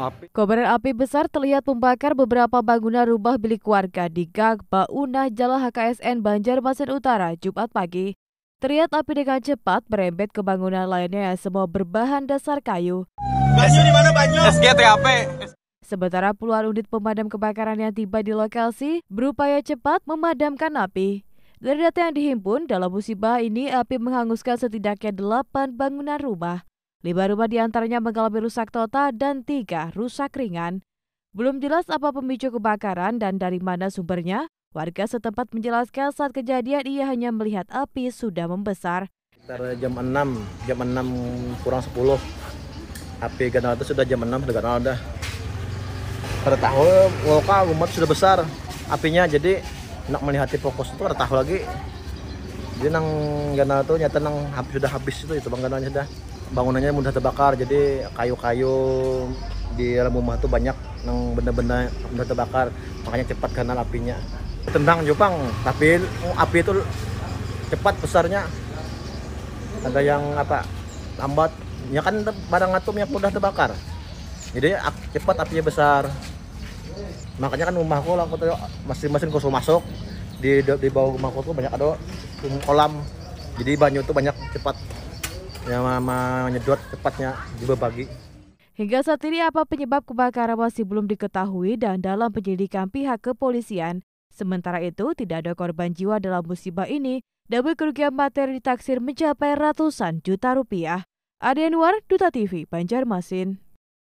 api. Kobaran api besar terlihat membakar beberapa bangunan rumah milik warga di Gang Bauna Jalan HKSN Banjarmasin Utara Jumat pagi. Terlihat api dengan cepat merembet ke bangunan lainnya yang semua berbahan dasar kayu. Banyu di mana banyu? Sementara puluhan unit pemadam kebakaran yang tiba di lokasi berupaya cepat memadamkan api. Dari data yang dihimpun, dalam musibah ini api menghanguskan setidaknya delapan bangunan rumah. Lima rumah diantaranya mengalami rusak total dan tiga rusak ringan. Belum jelas apa pemicu kebakaran dan dari mana sumbernya. Warga setempat menjelaskan saat kejadian ia hanya melihat api sudah membesar. Sekitar jam 6, jam 6 kurang 10. Api ganal itu sudah jam 6 sudah ganal dah. Pada tahu lokal umat sudah besar apinya jadi nak melihat fokus itu ada tahu lagi. Jadi nang ganal itu nyata nang habis sudah habis itu itu bang ganalnya sudah bangunannya mudah terbakar jadi kayu-kayu di dalam rumah tuh banyak yang benda-benda mudah terbakar makanya cepat karena apinya tendang Jepang tapi oh, api itu cepat besarnya ada yang apa lambat ya kan barang atom yang mudah terbakar jadi cepat apinya besar makanya kan rumahku lah aku masing-masing kosong masuk di di bawah rumahku tuh banyak ada kolam jadi banyu tuh banyak cepat yang menyedot tepatnya dibagi. Hingga saat ini apa penyebab kebakaran masih belum diketahui dan dalam penyelidikan pihak kepolisian. Sementara itu, tidak ada korban jiwa dalam musibah ini, dan kerugian materi ditaksir mencapai ratusan juta rupiah. Anwar, Duta TV, Banjarmasin.